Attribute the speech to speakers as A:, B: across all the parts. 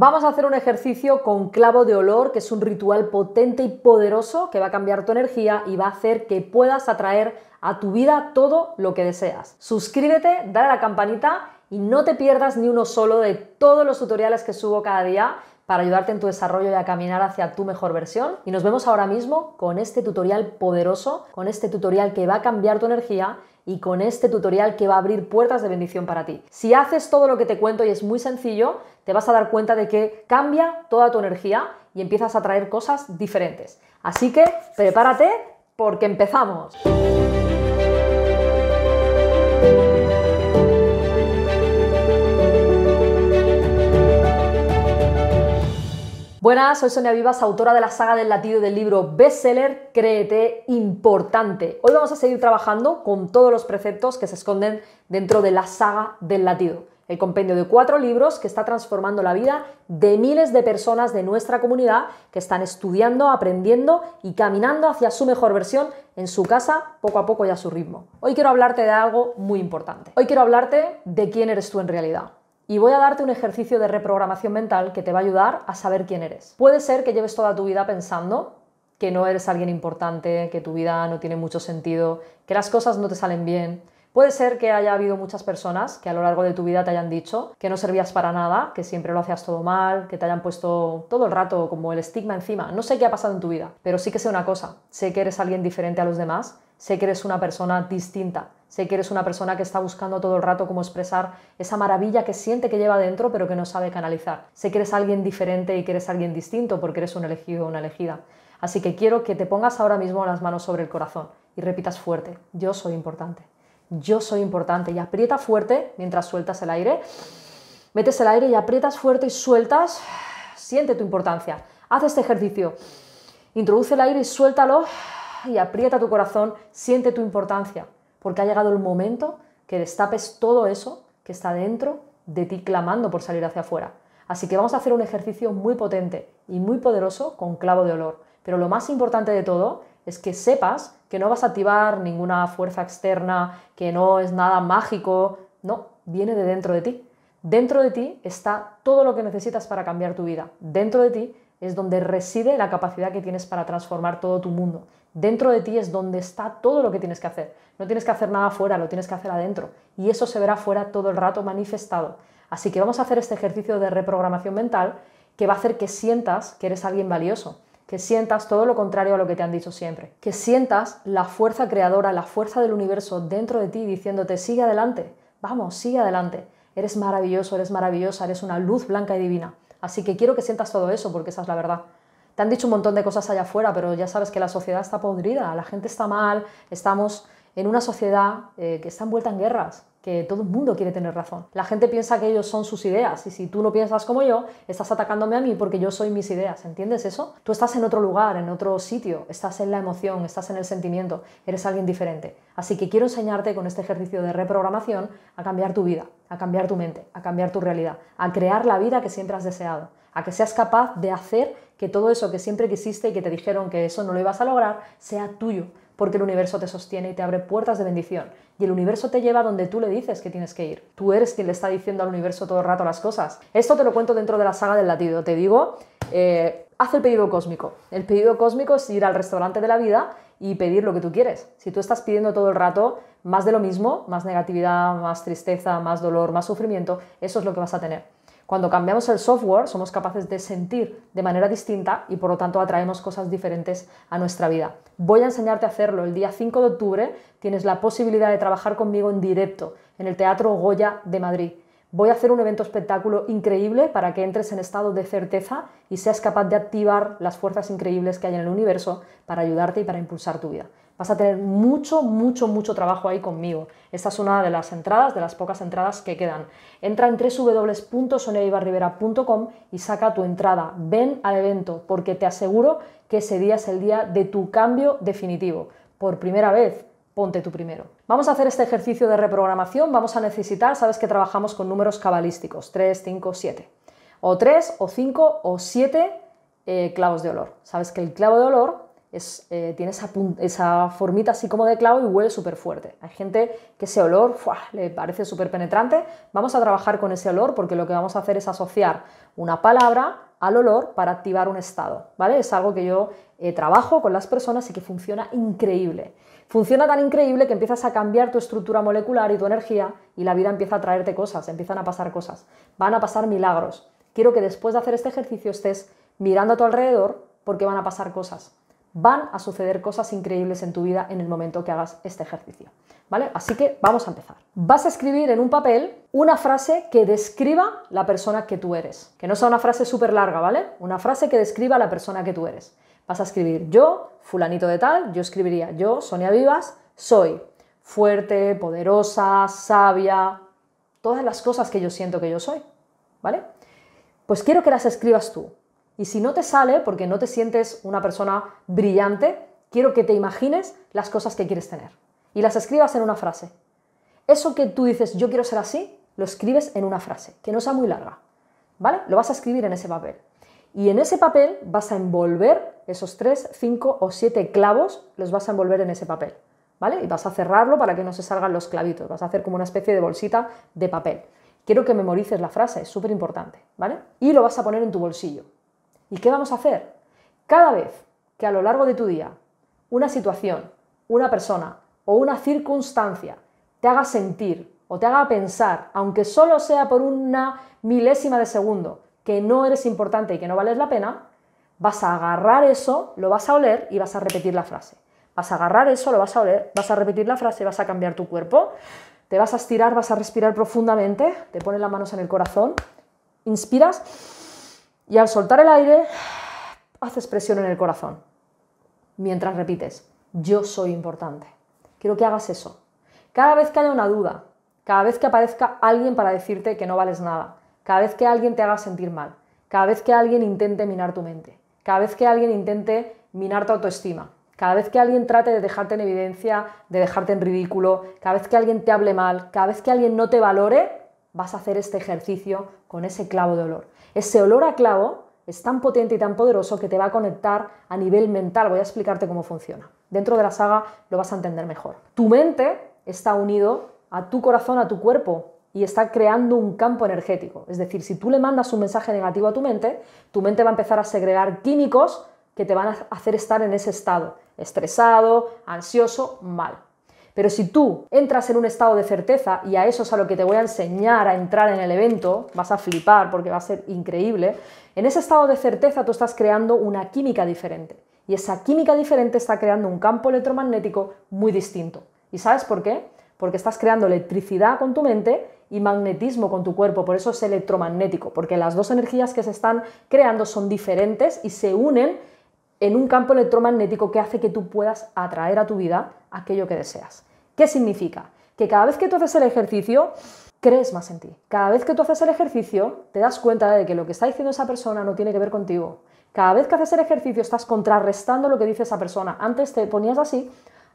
A: Vamos a hacer un ejercicio con clavo de olor, que es un ritual potente y poderoso que va a cambiar tu energía y va a hacer que puedas atraer a tu vida todo lo que deseas. Suscríbete, dale a la campanita y no te pierdas ni uno solo de todos los tutoriales que subo cada día para ayudarte en tu desarrollo y a caminar hacia tu mejor versión. Y nos vemos ahora mismo con este tutorial poderoso, con este tutorial que va a cambiar tu energía y con este tutorial que va a abrir puertas de bendición para ti. Si haces todo lo que te cuento y es muy sencillo, te vas a dar cuenta de que cambia toda tu energía y empiezas a traer cosas diferentes. Así que prepárate porque empezamos. Buenas, soy Sonia Vivas, autora de la saga del latido del libro bestseller Créete Importante. Hoy vamos a seguir trabajando con todos los preceptos que se esconden dentro de la saga del latido. El compendio de cuatro libros que está transformando la vida de miles de personas de nuestra comunidad que están estudiando, aprendiendo y caminando hacia su mejor versión en su casa, poco a poco y a su ritmo. Hoy quiero hablarte de algo muy importante. Hoy quiero hablarte de quién eres tú en realidad. Y voy a darte un ejercicio de reprogramación mental que te va a ayudar a saber quién eres. Puede ser que lleves toda tu vida pensando que no eres alguien importante, que tu vida no tiene mucho sentido, que las cosas no te salen bien. Puede ser que haya habido muchas personas que a lo largo de tu vida te hayan dicho que no servías para nada, que siempre lo hacías todo mal, que te hayan puesto todo el rato como el estigma encima. No sé qué ha pasado en tu vida, pero sí que sé una cosa, sé que eres alguien diferente a los demás sé que eres una persona distinta, sé que eres una persona que está buscando todo el rato cómo expresar esa maravilla que siente que lleva dentro pero que no sabe canalizar. Sé que eres alguien diferente y que eres alguien distinto porque eres un elegido o una elegida. Así que quiero que te pongas ahora mismo las manos sobre el corazón y repitas fuerte, yo soy importante, yo soy importante y aprieta fuerte mientras sueltas el aire. Metes el aire y aprietas fuerte y sueltas. Siente tu importancia. Haz este ejercicio. Introduce el aire y suéltalo y aprieta tu corazón, siente tu importancia, porque ha llegado el momento que destapes todo eso que está dentro de ti clamando por salir hacia afuera. Así que vamos a hacer un ejercicio muy potente y muy poderoso con clavo de olor. Pero lo más importante de todo es que sepas que no vas a activar ninguna fuerza externa, que no es nada mágico, no, viene de dentro de ti. Dentro de ti está todo lo que necesitas para cambiar tu vida. Dentro de ti es donde reside la capacidad que tienes para transformar todo tu mundo. Dentro de ti es donde está todo lo que tienes que hacer. No tienes que hacer nada afuera, lo tienes que hacer adentro. Y eso se verá fuera todo el rato manifestado. Así que vamos a hacer este ejercicio de reprogramación mental que va a hacer que sientas que eres alguien valioso, que sientas todo lo contrario a lo que te han dicho siempre, que sientas la fuerza creadora, la fuerza del universo dentro de ti diciéndote sigue adelante, vamos, sigue adelante, eres maravilloso, eres maravillosa, eres una luz blanca y divina. Así que quiero que sientas todo eso porque esa es la verdad. Te han dicho un montón de cosas allá afuera, pero ya sabes que la sociedad está podrida, la gente está mal, estamos en una sociedad eh, que está envuelta en guerras, que todo el mundo quiere tener razón. La gente piensa que ellos son sus ideas y si tú no piensas como yo, estás atacándome a mí porque yo soy mis ideas, ¿entiendes eso? Tú estás en otro lugar, en otro sitio, estás en la emoción, estás en el sentimiento, eres alguien diferente. Así que quiero enseñarte con este ejercicio de reprogramación a cambiar tu vida, a cambiar tu mente, a cambiar tu realidad, a crear la vida que siempre has deseado, a que seas capaz de hacer que todo eso que siempre quisiste y que te dijeron que eso no lo ibas a lograr sea tuyo, porque el universo te sostiene y te abre puertas de bendición. Y el universo te lleva donde tú le dices que tienes que ir. Tú eres quien le está diciendo al universo todo el rato las cosas. Esto te lo cuento dentro de la saga del latido. Te digo, eh, haz el pedido cósmico. El pedido cósmico es ir al restaurante de la vida y pedir lo que tú quieres. Si tú estás pidiendo todo el rato más de lo mismo, más negatividad, más tristeza, más dolor, más sufrimiento, eso es lo que vas a tener. Cuando cambiamos el software somos capaces de sentir de manera distinta y por lo tanto atraemos cosas diferentes a nuestra vida. Voy a enseñarte a hacerlo. El día 5 de octubre tienes la posibilidad de trabajar conmigo en directo en el Teatro Goya de Madrid. Voy a hacer un evento espectáculo increíble para que entres en estado de certeza y seas capaz de activar las fuerzas increíbles que hay en el universo para ayudarte y para impulsar tu vida. Vas a tener mucho, mucho, mucho trabajo ahí conmigo. Esta es una de las entradas, de las pocas entradas que quedan. Entra en www.soniaibarribera.com y saca tu entrada. Ven al evento porque te aseguro que ese día es el día de tu cambio definitivo. Por primera vez, ponte tu primero. Vamos a hacer este ejercicio de reprogramación. Vamos a necesitar, sabes que trabajamos con números cabalísticos, 3, 5, 7. O 3, o 5, o 7 eh, clavos de olor. Sabes que el clavo de olor eh, tiene esa, formita así como de clavo y huele súper fuerte. Hay gente que ese olor le parece súper penetrante. Vamos a trabajar con ese olor porque lo que vamos a hacer es asociar una palabra al olor para activar un estado. ¿vale? Es algo que yo eh, trabajo con las personas y que funciona increíble. Funciona tan increíble que empiezas a cambiar tu estructura molecular y tu energía y la vida empieza a traerte cosas, empiezan a pasar cosas. Van a pasar milagros. Quiero que después de hacer este ejercicio estés mirando a tu alrededor porque van a pasar cosas van a suceder cosas increíbles en tu vida en el momento que hagas este ejercicio. ¿Vale? Así que vamos a empezar. Vas a escribir en un papel una frase que describa la persona que tú eres. Que no sea una frase súper larga, ¿vale? Una frase que describa la persona que tú eres. Vas a escribir yo, fulanito de tal, yo escribiría yo, Sonia Vivas, soy fuerte, poderosa, sabia, todas las cosas que yo siento que yo soy, ¿vale? Pues quiero que las escribas tú. Y si no te sale porque no te sientes una persona brillante, quiero que te imagines las cosas que quieres tener y las escribas en una frase. Eso que tú dices, yo quiero ser así, lo escribes en una frase, que no sea muy larga, ¿vale? Lo vas a escribir en ese papel. Y en ese papel vas a envolver esos tres, cinco o siete clavos, los vas a envolver en ese papel, ¿vale? Y vas a cerrarlo para que no se salgan los clavitos, vas a hacer como una especie de bolsita de papel. Quiero que memorices la frase, es súper importante, ¿vale? Y lo vas a poner en tu bolsillo, ¿Y qué vamos a hacer? Cada vez que a lo largo de tu día una situación, una persona o una circunstancia te haga sentir o te haga pensar, aunque solo sea por una milésima de segundo, que no eres importante y que no vales la pena, vas a agarrar eso, lo vas a oler y vas a repetir la frase. Vas a agarrar eso, lo vas a oler, vas a repetir la frase, vas a cambiar tu cuerpo, te vas a estirar, vas a respirar profundamente, te pones las manos en el corazón, inspiras y al soltar el aire, haces presión en el corazón. Mientras repites, yo soy importante. Quiero que hagas eso. Cada vez que haya una duda, cada vez que aparezca alguien para decirte que no vales nada, cada vez que alguien te haga sentir mal, cada vez que alguien intente minar tu mente, cada vez que alguien intente minar tu autoestima, cada vez que alguien trate de dejarte en evidencia, de dejarte en ridículo, cada vez que alguien te hable mal, cada vez que alguien no te valore, vas a hacer este ejercicio con ese clavo de olor. Ese olor a clavo es tan potente y tan poderoso que te va a conectar a nivel mental. Voy a explicarte cómo funciona. Dentro de la saga lo vas a entender mejor. Tu mente está unido a tu corazón, a tu cuerpo y está creando un campo energético. Es decir, si tú le mandas un mensaje negativo a tu mente, tu mente va a empezar a segregar químicos que te van a hacer estar en ese estado, estresado, ansioso, mal. Pero si tú entras en un estado de certeza, y a eso es a lo que te voy a enseñar a entrar en el evento, vas a flipar porque va a ser increíble, en ese estado de certeza tú estás creando una química diferente. Y esa química diferente está creando un campo electromagnético muy distinto. ¿Y sabes por qué? Porque estás creando electricidad con tu mente y magnetismo con tu cuerpo, por eso es electromagnético, porque las dos energías que se están creando son diferentes y se unen en un campo electromagnético que hace que tú puedas atraer a tu vida aquello que deseas. ¿Qué significa? Que cada vez que tú haces el ejercicio, crees más en ti. Cada vez que tú haces el ejercicio, te das cuenta de que lo que está diciendo esa persona no tiene que ver contigo. Cada vez que haces el ejercicio, estás contrarrestando lo que dice esa persona. Antes te ponías así,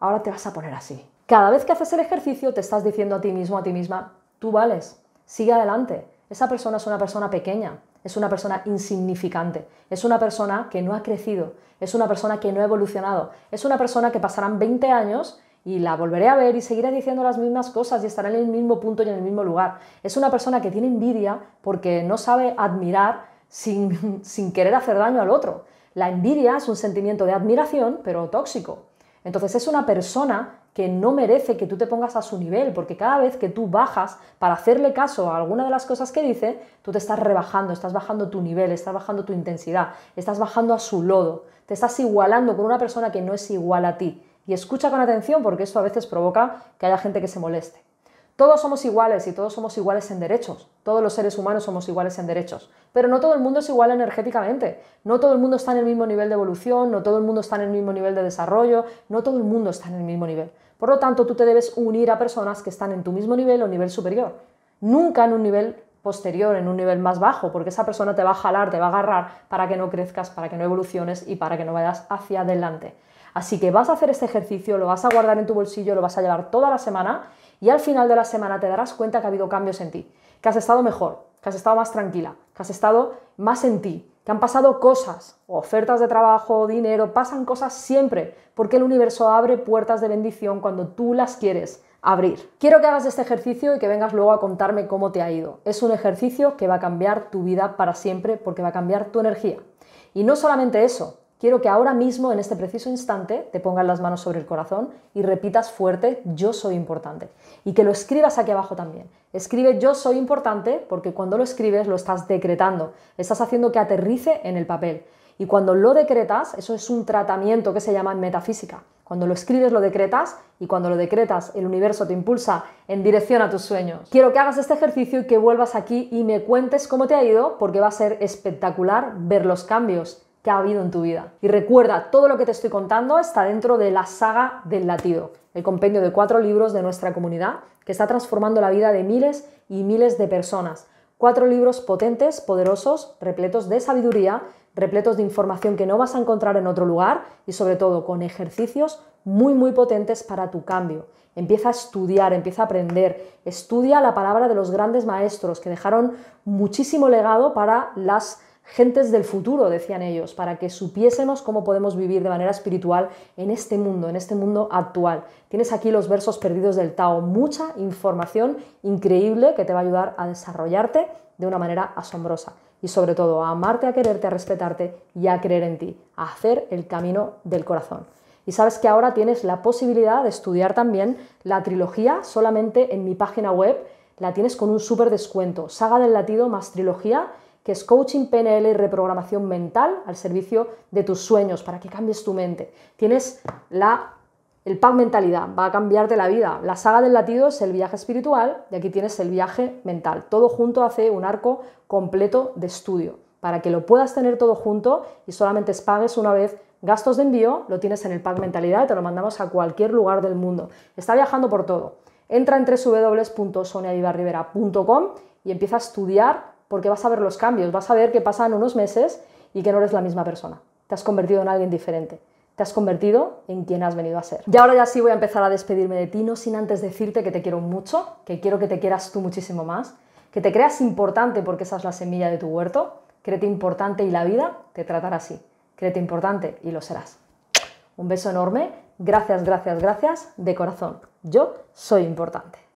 A: ahora te vas a poner así. Cada vez que haces el ejercicio, te estás diciendo a ti mismo, a ti misma, tú vales, sigue adelante. Esa persona es una persona pequeña, es una persona insignificante, es una persona que no ha crecido, es una persona que no ha evolucionado, es una persona que pasarán 20 años y la volveré a ver y seguiré diciendo las mismas cosas y estaré en el mismo punto y en el mismo lugar. Es una persona que tiene envidia porque no sabe admirar sin querer hacer daño al otro. La envidia es un sentimiento de admiración, pero tóxico. Entonces es una persona que no merece que tú te pongas a su nivel, porque cada vez que tú bajas para hacerle caso a alguna de las cosas que dice, tú te estás rebajando, estás bajando tu nivel, estás bajando tu intensidad, estás bajando a su lodo, te estás igualando con una persona que no es igual a ti. Y escucha con atención porque esto a veces provoca que haya gente que se moleste. Todos somos iguales y todos somos iguales en derechos. Todos los seres humanos somos iguales en derechos. Pero no todo el mundo es igual energéticamente. No todo el mundo está en el mismo nivel de evolución, no todo el mundo está en el mismo nivel de desarrollo, no todo el mundo está en el mismo nivel. Por lo tanto, tú te debes unir a personas que están en tu mismo nivel o nivel superior. Nunca en un nivel posterior, en un nivel más bajo, porque esa persona te va a jalar, te va a agarrar para que no crezcas, para que no evoluciones y para que no vayas hacia adelante. Así que vas a hacer este ejercicio, lo vas a guardar en tu bolsillo, lo vas a llevar toda la semana y al final de la semana te darás cuenta que ha habido cambios en ti, que has estado mejor, que has estado más tranquila, que has estado más en ti, que han pasado cosas, ofertas de trabajo, dinero, pasan cosas siempre, porque el universo abre puertas de bendición cuando tú las quieres abrir. Quiero que hagas este ejercicio y que vengas luego a contarme cómo te ha ido. Es un ejercicio que va a cambiar tu vida para siempre porque va a cambiar tu energía. Y no solamente eso, Quiero que ahora mismo, en este preciso instante, te pongas las manos sobre el corazón y repitas fuerte, yo soy importante. Y que lo escribas aquí abajo también. Escribe yo soy importante porque cuando lo escribes lo estás decretando, estás haciendo que aterrice en el papel. Y cuando lo decretas, eso es un tratamiento que se llama metafísica. Cuando lo escribes lo decretas y cuando lo decretas el universo te impulsa en dirección a tus sueños. Quiero que hagas este ejercicio y que vuelvas aquí y me cuentes cómo te ha ido porque va a ser espectacular ver los cambios ha habido en tu vida. Y recuerda, todo lo que te estoy contando está dentro de la saga del latido, el compendio de cuatro libros de nuestra comunidad que está transformando la vida de miles y miles de personas. Cuatro libros potentes, poderosos, repletos de sabiduría, repletos de información que no vas a encontrar en otro lugar y sobre todo con ejercicios muy muy potentes para tu cambio. Empieza a estudiar, empieza a aprender, estudia la palabra de los grandes maestros que dejaron muchísimo legado para las gentes del futuro, decían ellos, para que supiésemos cómo podemos vivir de manera espiritual en este mundo, en este mundo actual. Tienes aquí los versos perdidos del Tao, mucha información increíble que te va a ayudar a desarrollarte de una manera asombrosa y sobre todo a amarte, a quererte, a respetarte y a creer en ti, a hacer el camino del corazón. Y sabes que ahora tienes la posibilidad de estudiar también la trilogía solamente en mi página web, la tienes con un súper descuento, saga del latido más trilogía que es coaching PNL y reprogramación mental al servicio de tus sueños, para que cambies tu mente. Tienes la, el pack mentalidad, va a cambiarte la vida. La saga del latido es el viaje espiritual y aquí tienes el viaje mental. Todo junto hace un arco completo de estudio, para que lo puedas tener todo junto y solamente pagues una vez gastos de envío, lo tienes en el pack mentalidad y te lo mandamos a cualquier lugar del mundo. Está viajando por todo. Entra en www.soniadivarrivera.com y empieza a estudiar porque vas a ver los cambios, vas a ver que pasan unos meses y que no eres la misma persona. Te has convertido en alguien diferente. Te has convertido en quien has venido a ser. Y ahora ya sí voy a empezar a despedirme de ti, no sin antes decirte que te quiero mucho, que quiero que te quieras tú muchísimo más, que te creas importante porque esa es la semilla de tu huerto, créete importante y la vida te tratará así. Créete importante y lo serás. Un beso enorme, gracias, gracias, gracias, de corazón. Yo soy importante.